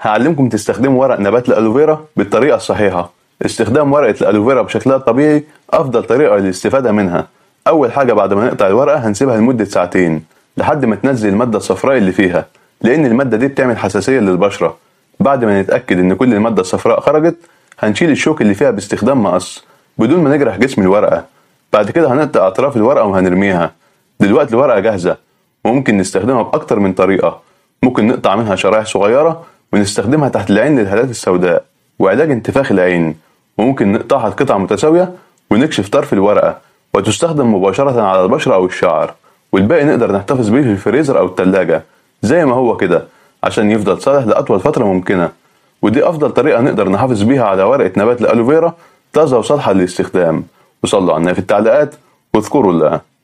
هعلمكم تستخدموا ورق نبات الالوفيرا بالطريقة الصحيحة استخدام ورقة الالوفيرا بشكلها الطبيعي أفضل طريقة للاستفادة منها أول حاجة بعد ما نقطع الورقة هنسيبها لمدة ساعتين لحد ما تنزل المادة الصفراء اللي فيها لأن المادة دي بتعمل حساسية للبشرة بعد ما نتأكد إن كل المادة الصفراء خرجت هنشيل الشوك اللي فيها باستخدام مقص بدون ما نجرح جسم الورقة بعد كده هنقطع أطراف الورقة وهنرميها دلوقتي الورقة جاهزة وممكن نستخدمها بأكتر من طريقة ممكن نقطع منها شرايح صغيرة ونستخدمها تحت العين للهالات السوداء وعلاج انتفاخ العين وممكن نقطعها لقطع متساوية ونكشف طرف الورقة وتستخدم مباشرة على البشرة أو الشعر والباقي نقدر نحتفظ بيه في الفريزر أو التلاجة زي ما هو كده عشان يفضل صالح لأطول فترة ممكنة ودي أفضل طريقة نقدر نحافظ بيها على ورقة نبات الألوفيرا طازة وصالحة للاستخدام وصلوا عنا في التعليقات واذكروا الله